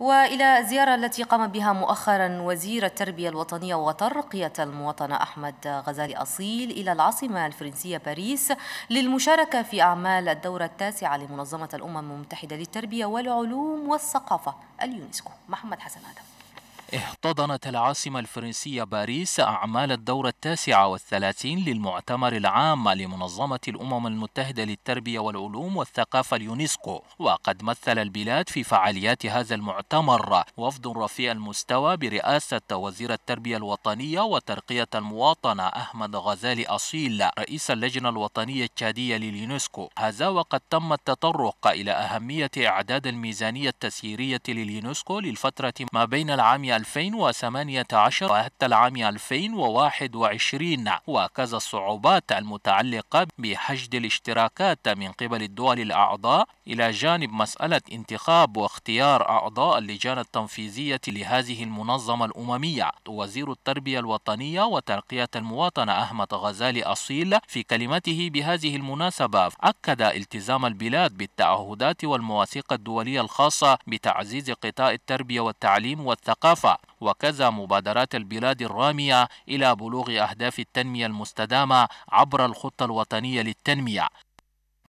والى الزياره التي قام بها مؤخرا وزير التربيه الوطنيه وترقيه المواطنه احمد غزالي اصيل الى العاصمه الفرنسيه باريس للمشاركه في اعمال الدوره التاسعه لمنظمه الامم المتحده للتربيه والعلوم والثقافه اليونسكو محمد حسن ادم احتضنت العاصمة الفرنسية باريس أعمال الدورة التاسعة والثلاثين للمؤتمر العام لمنظمة الأمم المتحدة للتربية والعلوم والثقافة اليونسكو وقد مثل البلاد في فعاليات هذا المعتمر وفد رفيع المستوى برئاسة وزير التربية الوطنية وترقية المواطنة أحمد غزالي أصيل رئيس اللجنة الوطنية التشادية لليونسكو هذا وقد تم التطرق إلى أهمية إعداد الميزانية التسييرية لليونسكو للفترة ما بين العام 2018 وحتى العام 2021 وكذا الصعوبات المتعلقة بحشد الاشتراكات من قبل الدول الأعضاء إلى جانب مسألة انتخاب واختيار أعضاء اللجان التنفيذية لهذه المنظمة الأممية وزير التربية الوطنية وترقية المواطنة أحمد غزالي أصيل في كلمته بهذه المناسبة أكد التزام البلاد بالتعهدات والمواثيق الدولية الخاصة بتعزيز قطاع التربية والتعليم والثقافة وكذا مبادرات البلاد الرامية إلى بلوغ أهداف التنمية المستدامة عبر الخطة الوطنية للتنمية